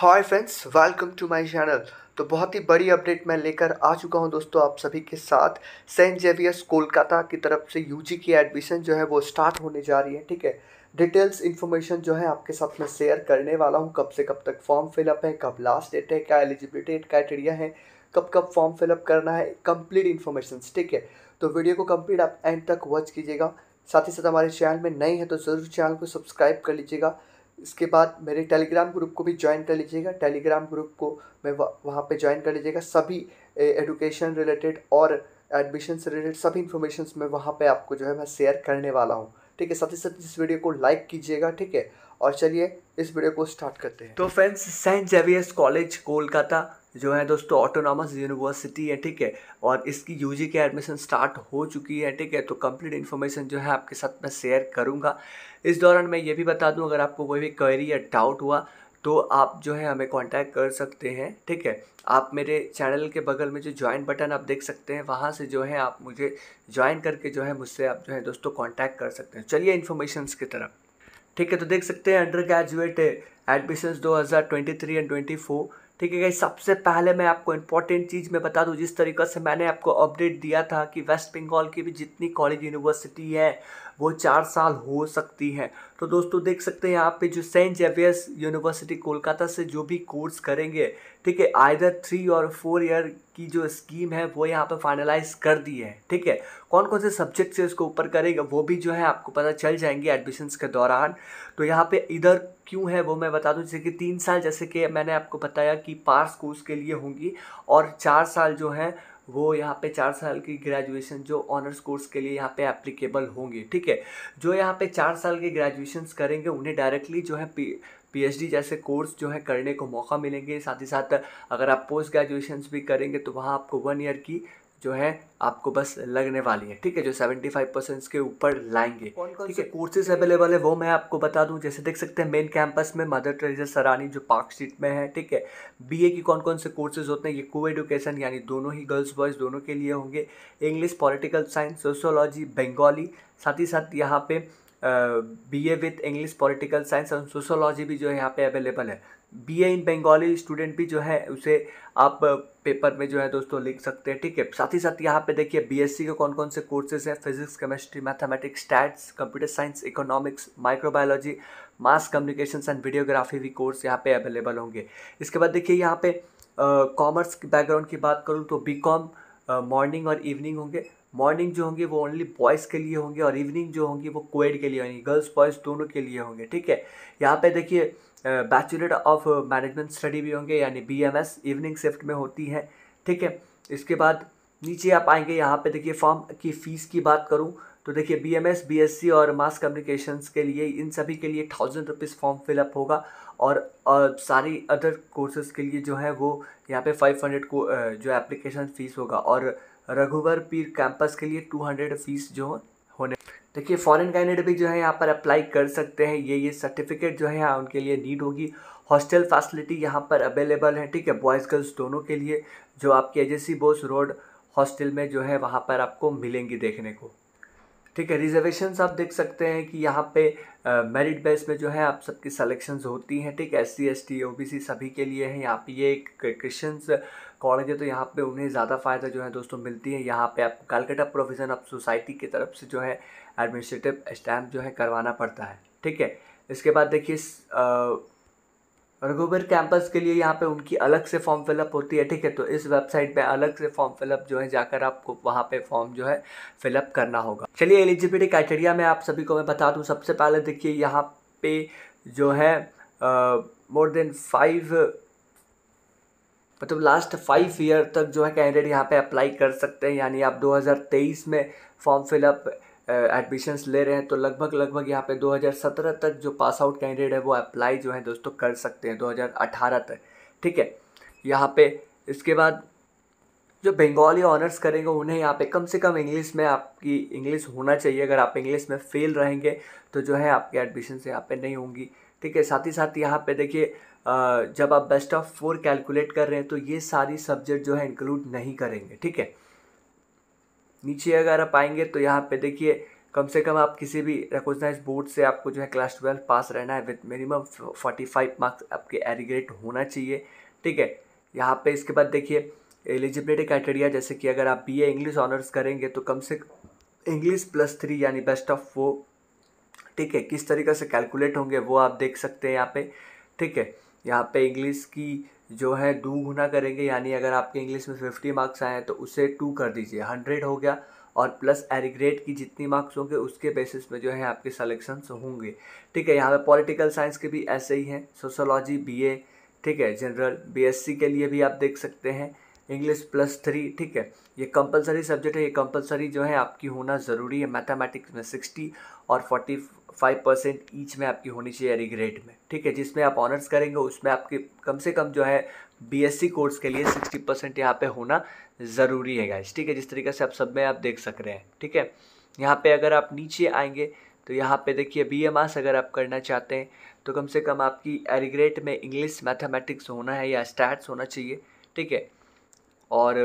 hi friends welcome to my channel तो बहुत ही बड़ी अपडेट मैं लेकर आ चुका हूं दोस्तों आप सभी के साथ सेंट जेवियर्स कोलकाता की तरफ से यूजी की एडमिशन जो है वो स्टार्ट होने जा रही है ठीक है डिटेल्स इन्फॉर्मेशन जो है आपके साथ मैं शेयर करने वाला हूं कब से कब तक फॉर्म फिलअप है कब लास्ट डेट है क्या एलिजिबिलिटी क्राइटेरिया है कब कब फॉर्म फिलअप करना है कम्प्लीट इन्फॉर्मेशन ठीक है तो वीडियो को कम्प्लीट आप एंड तक वॉच कीजिएगा साथ ही साथ हमारे चैनल में नए हैं तो ज़रूर चैनल को सब्सक्राइब कर लीजिएगा इसके बाद मेरे टेलीग्राम ग्रुप को भी ज्वाइन कर लीजिएगा टेलीग्राम ग्रुप को मैं वहाँ पे ज्वाइन कर लीजिएगा सभी एडुकेशन रिलेटेड और एडमिशन से रिलेटेड सभी इन्फॉर्मेशन मैं वहाँ पे आपको जो है मैं शेयर करने वाला हूँ ठीक है साथ ही साथ इस वीडियो को लाइक कीजिएगा ठीक है और चलिए इस वीडियो को स्टार्ट करते हैं तो friends Saint Xavier's college Kolkata जो है दोस्तों ऑटोनॉमस यूनिवर्सिटी है ठीक है और इसकी यूजी के एडमिशन स्टार्ट हो चुकी है ठीक है तो कंप्लीट इन्फॉर्मेशन जो है आपके साथ मैं शेयर करूँगा इस दौरान मैं ये भी बता दूँ अगर आपको कोई भी क्वेरी या डाउट हुआ तो आप जो है हमें कांटेक्ट कर सकते हैं ठीक है आप मेरे चैनल के बगल में जो ज्वाइन बटन आप देख सकते हैं वहाँ से जो है आप मुझे ज्वाइन करके जो है मुझसे आप जो है दोस्तों कांटेक्ट कर सकते हैं चलिए इन्फॉर्मेशन की तरफ ठीक है तो देख सकते हैं अंडर ग्रेजुएट एडमिशन्स 2023 एंड 24 ठीक है गाइस सबसे पहले मैं आपको इंपॉर्टेंट चीज़ में बता दूं जिस तरीके से मैंने आपको अपडेट दिया था कि वेस्ट बंगाल की भी जितनी कॉलेज यूनिवर्सिटी है वो चार साल हो सकती है तो दोस्तों देख सकते हैं यहाँ पे जो सेंट जेवियर्स यूनिवर्सिटी कोलकाता से जो भी कोर्स करेंगे ठीक है आइदर थ्री और फोर ईयर की जो स्कीम है वो यहाँ पे फाइनलाइज कर दी है ठीक है कौन कौन से सब्जेक्ट से इसको ऊपर करेगा वो भी जो है आपको पता चल जाएंगे एडमिशन्स के दौरान तो यहाँ पे इधर क्यों है वो मैं बता दूं जैसे कि तीन साल जैसे कि मैंने आपको बताया कि पास कोर्स के लिए होंगी और चार साल जो है वो यहाँ पे चार साल की ग्रेजुएशन जो ऑनर्स कोर्स के लिए यहाँ पे एप्लीकेबल होंगे ठीक है जो यहाँ पे चार साल के ग्रेजुएशन करेंगे उन्हें डायरेक्टली जो है पी पीएचडी जैसे कोर्स जो है करने को मौका मिलेंगे साथ ही साथ अगर आप पोस्ट ग्रेजुएशन भी करेंगे तो वहाँ आपको वन ईयर की जो है आपको बस लगने वाली है ठीक है जो 75 परसेंट के ऊपर लाएंगे ठीक है कोर्सेज अवेलेबल है वो मैं आपको बता दूं जैसे देख सकते हैं मेन कैंपस में मदर ट्रेजर सरानी जो पार्क स्ट्रीट में है ठीक है बीए की कौन कौन से कोर्सेज होते हैं ये को एडुकेशन यानी दोनों ही गर्ल्स बॉयज़ दोनों के लिए होंगे English political science sociology Bengali साथ ही साथ यहाँ पे B A with English political science and sociology भी जो है यहाँ पे अवेलेबल है B A in Bengali student भी जो है उसे आप पेपर में जो है दोस्तों लिख सकते हैं ठीक है साथ ही साथ यहाँ पे देखिए बीएससी के कौन कौन से कोर्सेज हैं physics chemistry mathematics stats computer science economics microbiology mass communication and videography भी कोर्स यहाँ पे अवेलेबल होंगे इसके बाद देखिए यहाँ पे कॉमर्स uh, बैकग्राउंड की बात करूँ तो बी कॉम मॉर्निंग और इवनिंग होंगे मॉर्निंग जो होंगे वो ओनली बॉयज़ के लिए होंगे और इवनिंग जो होंगी वो कोएड के लिए होंगी गर्ल्स बॉयज़ दोनों के लिए होंगे ठीक है यहाँ पे देखिए बैचलर ऑफ मैनेजमेंट स्टडी भी होंगे यानी B M S evening shift में होती है ठीक है इसके बाद नीचे आप आएंगे यहाँ पे देखिए फॉर्म की फ़ीस की बात करूँ तो देखिए B M S B S C और मास कम्युनिकेशंस के लिए इन सभी के लिए थाउजेंड रुपीज़ फॉर्म फिलअप होगा और, और सारी अदर कोर्सेज़ के लिए जो है वो यहाँ पे फाइव हंड्रेड को जो एप्लीकेशन फ़ीस होगा और रघुवर पीर कैंपस के लिए टू हंड्रेड फ़ीस जो होने देखिए फॉरेन कैंडिडेट भी जो है यहाँ पर अप्लाई कर सकते हैं ये ये सर्टिफिकेट जो है यहाँ उनके लिए नीड होगी हॉस्टल फैसिलिटी यहाँ पर अवेलेबल है ठीक है बॉयज़ गर्ल्स दोनों के लिए जो आपके एजेसी बोस रोड हॉस्टल में जो है वहाँ पर आपको मिलेंगी देखने को ठीक है रिजर्वेशन आप देख सकते हैं कि यहाँ पे मेरिट बेस में जो है आप सबकी सलेक्शंस होती हैं ठीक है S C S T O B C सभी के लिए है यहाँ पे ये एक क्रिश्चियंस कॉलेज है तो यहाँ पे उन्हें ज़्यादा फ़ायदा जो है दोस्तों मिलती है यहाँ पे आपको कैलकाटा प्रोविज़न ऑफ सोसाइटी की तरफ से जो है एडमिनिस्ट्रेटिव स्टैम्प जो है करवाना पड़ता है ठीक है इसके बाद देखिए रघुबीर कैंपस के लिए यहाँ पे उनकी अलग से फॉर्म फिलअप होती है ठीक है तो इस वेबसाइट पे अलग से फॉर्म फिलअप जो है जाकर आपको वहाँ पे फॉर्म जो है फिलअप करना होगा चलिए एलिजिबिलिटी क्राइटेरिया में आप सभी को मैं बता दूँ सबसे पहले देखिए यहाँ पे जो है मोर देन फाइव मतलब लास्ट फाइव ईयर तक जो है कैंडिडेट यहाँ पे अप्लाई कर सकते हैं यानी आप 2023 में फॉर्म फिलअप एडमिशन्स ले रहे हैं तो लगभग लगभग यहाँ पे 2017 तक जो पास आउट कैंडिडेट है वो अप्लाई जो है दोस्तों कर सकते हैं 2018 तक ठीक है यहाँ पे इसके बाद जो बंगाली ऑनर्स करेंगे उन्हें यहाँ पे कम से कम इंग्लिश में आपकी इंग्लिश होना चाहिए अगर आप इंग्लिश में फेल रहेंगे तो जो है आपके एडमिशन यहाँ पे नहीं होंगी ठीक है साथ ही साथ यहाँ पे देखिए जब आप बेस्ट ऑफ फोर कैलकुलेट कर रहे हैं तो ये सारी सब्जेक्ट जो है इंक्लूड नहीं करेंगे ठीक है नीचे अगर आप आएंगे तो यहाँ पे देखिए कम से कम आप किसी भी रिकोगनाइज बोर्ड से आपको जो है क्लास ट्वेल्व पास रहना है with minimum forty five marks आपके एरीग्रेट होना चाहिए ठीक है यहाँ पे इसके बाद देखिए एलिजिबिलिटी क्राइटेरिया जैसे कि अगर आप बी इंग्लिश ऑनर्स करेंगे तो कम से इंग्लिश प्लस थ्री यानी बेस्ट ऑफ फोर ठीक है किस तरीके से कैलकुलेट होंगे वो आप देख सकते हैं यहाँ पे ठीक है यहाँ पे इंग्लिश की जो है दू गुना करेंगे यानी अगर आपके इंग्लिश में फिफ्टी मार्क्स आए हैं तो उसे टू कर दीजिए हंड्रेड हो गया और प्लस एरीग्रेड की जितनी मार्क्स होंगे उसके बेसिस में जो है आपके सलेक्शंस होंगे ठीक है यहाँ पे पॉलिटिकल साइंस के भी ऐसे ही हैं सोशोलॉजी बी ठीक है जनरल बी के लिए भी आप देख सकते हैं इंग्लिश प्लस थ्री ठीक है ये कंपलसरी सब्जेक्ट है ये कंपलसरी जो है आपकी होना ज़रूरी है मैथमेटिक्स में सिक्सटी और फोर्टी फाइव परसेंट ईच में आपकी होनी चाहिए रिग्रेड में ठीक है जिसमें आप ऑनर्स करेंगे उसमें आपके कम से कम जो है बीएससी कोर्स के लिए सिक्सटी परसेंट यहाँ पर होना ज़रूरी है गाइज ठीक है जिस तरीके से आप सब में आप देख सक रहे हैं ठीक है यहाँ पे अगर आप नीचे आएंगे तो यहाँ पे देखिए बी एम आस अगर आप करना चाहते हैं तो कम से कम आपकी एरिग्रेट में इंग्लिश मैथमेटिक्स होना है या स्टैट्स होना चाहिए ठीक है और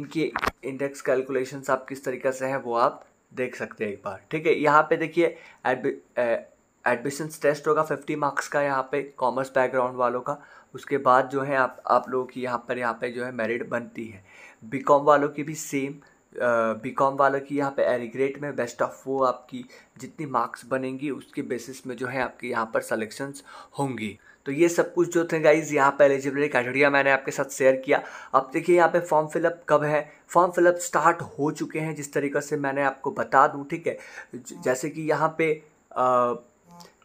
इनके इंडेक्स कैलकुलेशंस आप किस तरीके से हैं वो आप देख सकते हैं एक बार ठीक है यहाँ पे देखिए एडमिशन टेस्ट होगा फिफ्टी मार्क्स का यहाँ पे कॉमर्स बैकग्राउंड वालों का उसके बाद जो है आप आप लोगों की यहाँ पर यहाँ पे जो है मेरिट बनती है बीकॉम वालों की भी सेम बीकॉम वालों की यहाँ पे एरीग्रेट में बेस्ट ऑफ वो आपकी जितनी मार्क्स बनेंगी उसके बेसिस में जो है आपकी यहाँ पर सलेक्शंस होंगी तो ये सब कुछ जो थे गाइज यहाँ पर एलिजिबिलिटी क्राइटेरिया मैंने आपके साथ शेयर किया अब देखिए यहाँ पे फॉर्म फिलअप कब है फॉर्म फिलअप स्टार्ट हो चुके हैं जिस तरीके से मैंने आपको बता दूँ ठीक है जैसे कि यहाँ पे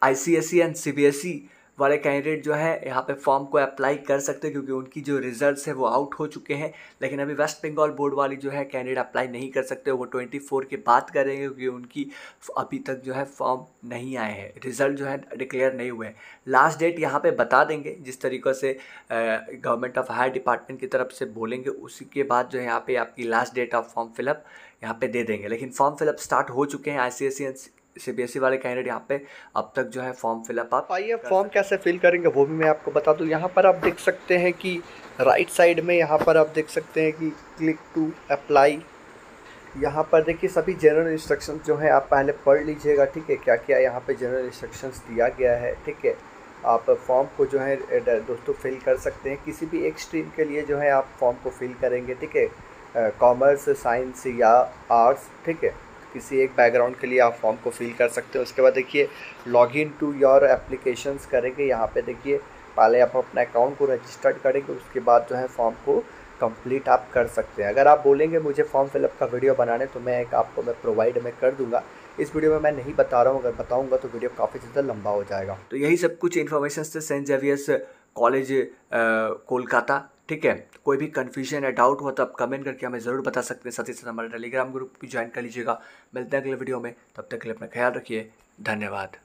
I C S C and C B S E वाले कैंडिडेट जो है यहाँ पे फॉर्म को अप्लाई कर सकते हैं क्योंकि उनकी जो रिजल्ट्स है वो आउट हो चुके हैं लेकिन अभी वेस्ट बंगाल बोर्ड वाली जो है कैंडिडेट अप्लाई नहीं कर सकते वो ट्वेंटी फोर के बाद करेंगे क्योंकि उनकी अभी तक जो है फॉर्म नहीं आए हैं रिजल्ट जो है डिक्लेयर नहीं हुए हैं लास्ट डेट यहाँ पर बता देंगे जिस तरीके से गवर्नमेंट ऑफ हायर डिपार्टमेंट की तरफ से बोलेंगे उसी के बाद जो है यहाँ पर आपकी last date of form fill up यहाँ पे दे देंगे लेकिन फॉर्म फिलअप स्टार्ट हो चुके हैं आई सी सीबीएसई e वाले कैंडिडेट यहाँ पे अब तक जो है फॉर्म फिलअप आप आइए फॉर्म कैसे फिल करेंगे वो भी मैं आपको बता दूँ यहाँ पर आप देख सकते हैं कि राइट साइड में यहाँ पर आप देख सकते हैं कि क्लिक टू अप्लाई यहाँ पर देखिए सभी जनरल इंस्ट्रक्शन जो है आप पहले पढ़ लीजिएगा ठीक है क्या क्या यहाँ पर जनरल इंस्ट्रक्शन दिया गया है ठीक है आप फॉर्म को जो है दोस्तों फिल कर सकते हैं किसी भी एक स्ट्रीम के लिए जो है आप फॉर्म को फिल करेंगे ठीक है कॉमर्स साइंस या आर्ट्स ठीक है किसी एक बैकग्राउंड के लिए आप फॉर्म को फिल कर सकते हो उसके बाद देखिए log in to your applications करेंगे यहाँ पे देखिए पहले आप अपना अकाउंट को रजिस्टर्ड करेंगे उसके बाद जो है फॉर्म को कंप्लीट आप कर सकते हैं अगर आप बोलेंगे मुझे फॉर्म फिलअप का वीडियो बनाने तो मैं एक आपको मैं प्रोवाइड मैं कर दूंगा इस वीडियो में मैं नहीं बता रहा हूँ अगर बताऊँगा तो वीडियो काफ़ी ज़्यादा लंबा हो जाएगा तो यही सब कुछ इन्फॉर्मेशन थे सेंट जेवियर्स कॉलेज कोलकाता ठीक है कोई भी कन्फ्यूजन या डाउट हुआ तो आप कमेंट करके हमें ज़रूर बता सकते हैं साथ ही साथ हमारा टेलीग्राम ग्रुप भी ज्वाइन कर लीजिएगा मिलते हैं अगले वीडियो में तब तक के लिए अपना ख्याल रखिए धन्यवाद